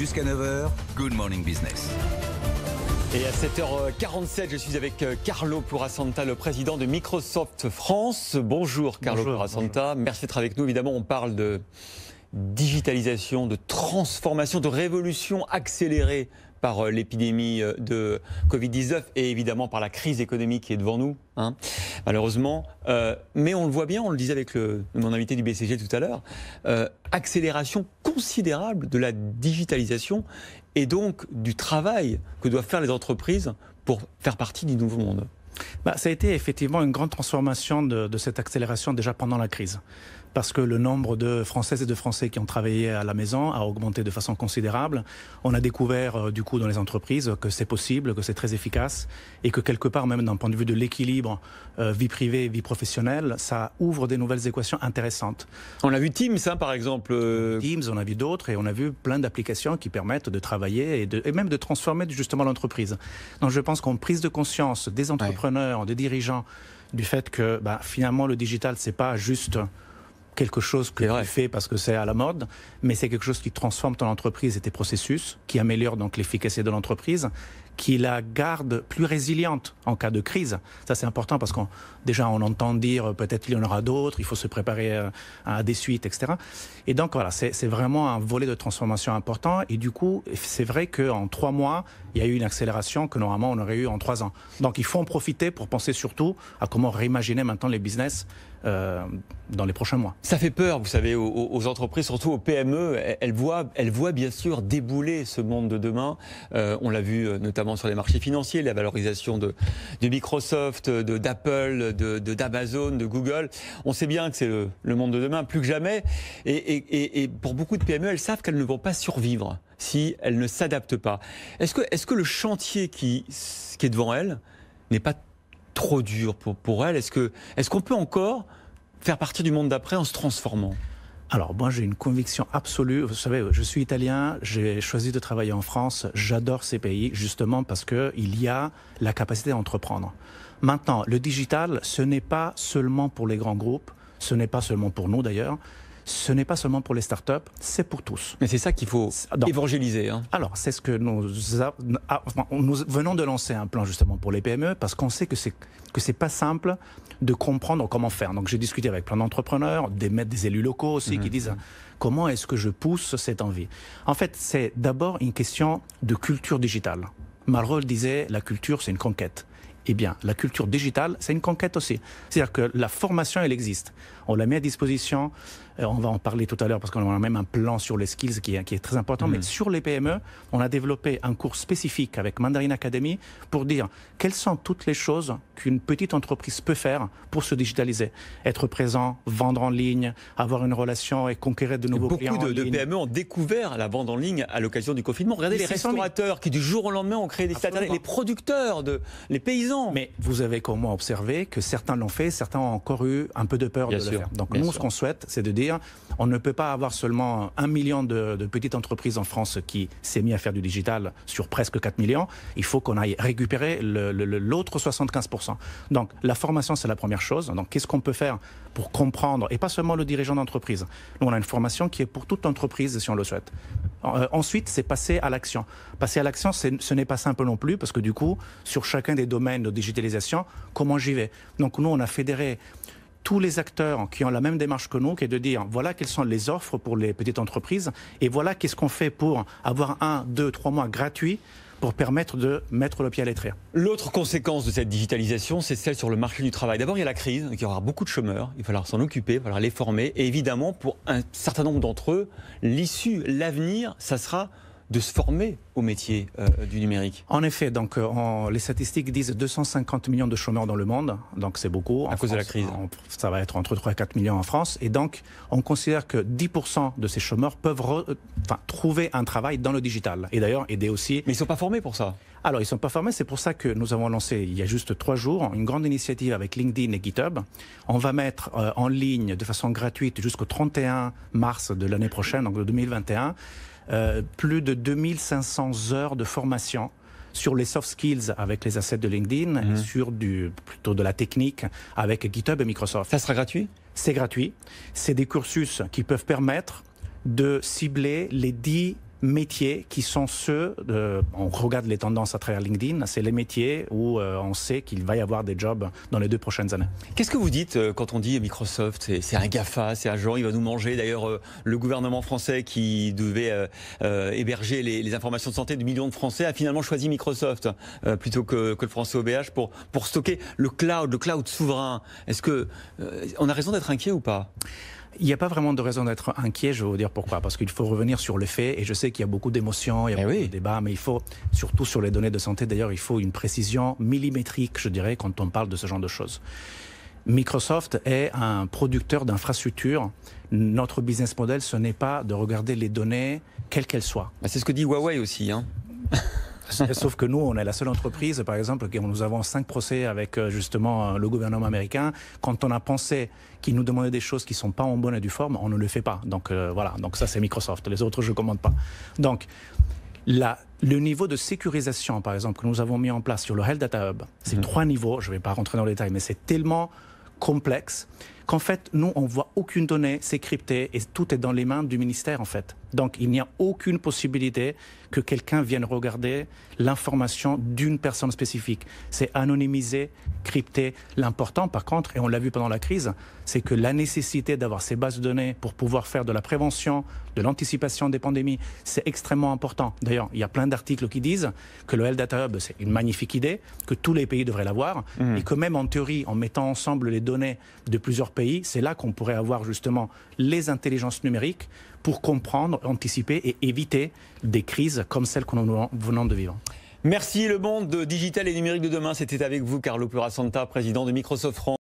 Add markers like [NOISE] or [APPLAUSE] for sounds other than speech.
Jusqu'à 9h, Good Morning Business. Et à 7h47, je suis avec euh, Carlo Purasanta, le président de Microsoft France. Bonjour Carlo bonjour, merci d'être avec nous. Évidemment, on parle de digitalisation, de transformation, de révolution accélérée par euh, l'épidémie euh, de Covid-19 et évidemment par la crise économique qui est devant nous, hein, malheureusement. Euh, mais on le voit bien, on le disait avec mon invité du BCG tout à l'heure, accélération considérable de la digitalisation et donc du travail que doivent faire les entreprises pour faire partie du nouveau monde. Bah, ça a été effectivement une grande transformation de cette accélération déjà pendant la crise parce que le nombre de Françaises et de Français qui ont travaillé à la maison a augmenté de façon considérable. On a découvert euh, du coup dans les entreprises que c'est possible, que c'est très efficace et que quelque part même d'un point de vue de l'équilibre euh, vie privée vie professionnelle, ça ouvre des nouvelles équations intéressantes. On a vu Teams hein, par exemple. Euh. Teams, on a vu d'autres et on a vu plein d'applications qui permettent de travailler et, de, même de transformer justement l'entreprise. Donc je pense qu'on prise de conscience des entrepreneurs, des dirigeants, du fait que bah, finalement le digital c'est pas juste quelque chose que tu fais parce que c'est à la mode, mais c'est quelque chose qui transforme ton entreprise et tes processus, qui améliore donc l'efficacité de l'entreprise, qui la garde plus résiliente en cas de crise. Ça, c'est important parce qu'on déjà on entend dire euh, peut-être il y en aura d'autres, il faut se préparer euh, à, des suites, etc. Et donc voilà, c'est vraiment un volet de transformation important. Et du coup, c'est vrai qu'en trois mois, il y a eu une accélération que normalement on aurait eu en trois ans. Donc il faut en profiter pour penser surtout à comment réimaginer maintenant les business euh, dans les prochains mois. Ça fait peur, vous savez, aux, entreprises, surtout aux PME. Elles voient, elles voient bien sûr débouler ce monde de demain. on l'a vu notamment sur les marchés financiers, la valorisation de, Microsoft, d'Apple, de, d'Amazon, de, Google. On sait bien que c'est le, monde de demain, plus que jamais. Et, pour beaucoup de PME, elles savent qu'elles ne vont pas survivre si elles ne s'adaptent pas. Est-ce que, le chantier qui, qui est devant elles n'est pas trop dur pour, pour elles Est-ce qu'on peut encore faire partie du monde d'après en se transformant alors moi j'ai une conviction absolue, vous savez, je suis italien, j'ai choisi de travailler en France, j'adore ces pays justement parce qu'il y a la capacité d'entreprendre. Maintenant, le digital, ce n'est pas seulement pour les grands groupes, ce n'est pas seulement pour nous d'ailleurs, ce n'est pas seulement pour les startups, c'est pour tous. Mais c'est ça qu'il faut évangéliser. Hein. Alors, c'est ce que nous, nous venons de lancer un plan justement pour les PME parce qu'on sait que c'est que c'est pas simple de comprendre comment faire. Donc, j'ai discuté avec plein d'entrepreneurs, des maîtres, des élus locaux aussi mhm. qui disent comment est-ce que je pousse cette envie. En fait, c'est d'abord une question de culture digitale. Malraux disait la culture, c'est une conquête. Eh bien, la culture digitale, c'est une conquête aussi. C'est-à-dire que la formation, elle existe. On la met à disposition on va en parler tout à l'heure parce qu'on a même un plan sur les skills qui, est, très important. Mais mm. sur les PME, on a développé un cours spécifique avec Mandarin Academy pour dire quelles sont toutes les choses qu'une petite entreprise peut faire pour se digitaliser. Être présent, vendre en ligne, avoir une relation et conquérir de nouveaux clients. Beaucoup de, PME ont découvert la vente en ligne à l'occasion du confinement. Regardez les restaurateurs qui, du jour au lendemain, ont créé des sites les producteurs, les paysans. Mais vous avez comme moi observé que certains l'ont fait, certains ont encore eu un peu de peur de le faire. Donc, nous, ce qu'on souhaite, c'est de dire on ne peut pas avoir seulement un million de, petites entreprises en France qui s'est mis à faire du digital sur presque 4 millions. Il faut qu'on aille récupérer l'autre 75%. Donc la formation, c'est la première chose. Donc qu'est-ce qu'on peut faire pour comprendre, et pas seulement le dirigeant d'entreprise. Nous, on a une formation qui est pour toute entreprise si on le souhaite. Euh, ensuite, c'est passer à l'action. Passer à l'action, ce n'est pas simple non plus, parce que du coup, sur chacun des domaines de digitalisation, comment j'y vais Donc nous, on a fédéré tous les acteurs qui ont la même démarche que nous, qui est de dire voilà quelles sont les offres pour les petites entreprises et voilà qu'est-ce qu'on fait pour avoir un, deux, trois mois gratuits pour permettre de mettre le pied à l'étrier. L'autre conséquence de cette digitalisation, c'est celle sur le marché du travail. D'abord, il y a la crise, il y aura beaucoup de chômeurs, il va falloir s'en occuper, il va falloir les former. Et évidemment, pour un certain nombre d'entre eux, l'issue, l'avenir, ça sera de se former au métier euh, du numérique. En effet, donc euh, les statistiques disent 250 millions de chômeurs dans le monde, donc c'est beaucoup. À cause de la crise. ça va être entre 3 et 4 millions en France, et donc on considère que 10% de ces chômeurs peuvent enfin, trouver un travail dans le digital, et d'ailleurs aider aussi. Mais ils ne sont pas formés pour ça alors, ils ne sont pas formés, c'est pour ça que nous avons lancé il y a juste trois jours une grande initiative avec LinkedIn et GitHub. On va mettre euh, en ligne de façon gratuite jusqu'au 31 mars de l'année prochaine, donc de 2021, euh, plus de 2500 heures de formation sur les soft skills avec les assets de LinkedIn, et mhm. sur du, plutôt de la technique avec GitHub et Microsoft. Ça sera gratuit C'est gratuit. C'est des cursus qui peuvent permettre de cibler les 10 métiers qui sont ceux, on regarde les tendances à travers LinkedIn, c'est les métiers où euh, on sait qu'il va y avoir des jobs dans les deux prochaines années. Qu'est-ce que vous dites euh, quand on dit Microsoft, c'est un GAFA, c'est un genre, il va nous manger D'ailleurs, euh, le gouvernement français qui devait héberger les, les, informations de santé de millions de Français a finalement choisi Microsoft plutôt que, que, le français OBH pour, pour stocker le cloud, le cloud souverain. Est-ce que on a raison d'être inquiet ou pas il n'y a pas vraiment de raison d'être inquiet, je vais vous dire pourquoi. Parce qu'il faut revenir sur les faits, et je sais qu'il y a beaucoup d'émotions, il y a eh beaucoup de débats, mais il faut, surtout sur les données de santé d'ailleurs, il faut une précision millimétrique, je dirais, quand on parle de ce genre de choses. Microsoft est un producteur d'infrastructures. Notre business model, ce n'est pas de regarder les données, quelles qu'elles soient. Bah, c'est ce que dit Huawei aussi. Hein [LAUGHS] Sauf que nous, on est la seule entreprise, par exemple, qui nous avons cinq procès avec euh, justement euh, le gouvernement américain. Quand on a pensé qu'ils nous demandaient des choses qui ne sont pas en bonne et due forme, on ne le fait pas. Donc euh, voilà, donc ça c'est Microsoft. Les autres, je ne commande pas. Donc le niveau de sécurisation, par exemple, que nous avons mis en place sur le Health Data Hub, c'est mhm. trois niveaux, je ne vais pas rentrer dans les détails, mais c'est tellement complexe qu'en fait, nous, on voit aucune donnée, s'écrypter et tout est dans les mains du ministère, en fait. Donc il n'y a aucune possibilité que quelqu'un vienne regarder l'information d'une personne spécifique. C'est anonymisé, crypté. L'important par contre, et on l'a vu pendant la crise, c'est que la nécessité d'avoir ces bases de données pour pouvoir faire de la prévention, de l'anticipation des pandémies, c'est extrêmement important. D'ailleurs, il y a plein d'articles qui disent que le Health Data Hub, c'est une magnifique idée, que tous les pays devraient l'avoir, mmh. et que même en théorie, en mettant ensemble les données de plusieurs pays, c'est là qu'on pourrait avoir justement les intelligences numériques pour comprendre anticiper et éviter des crises comme celles que nous venons de vivre. Merci le monde digital et numérique de demain. C'était avec vous Carlo Purasanta, président de Microsoft France.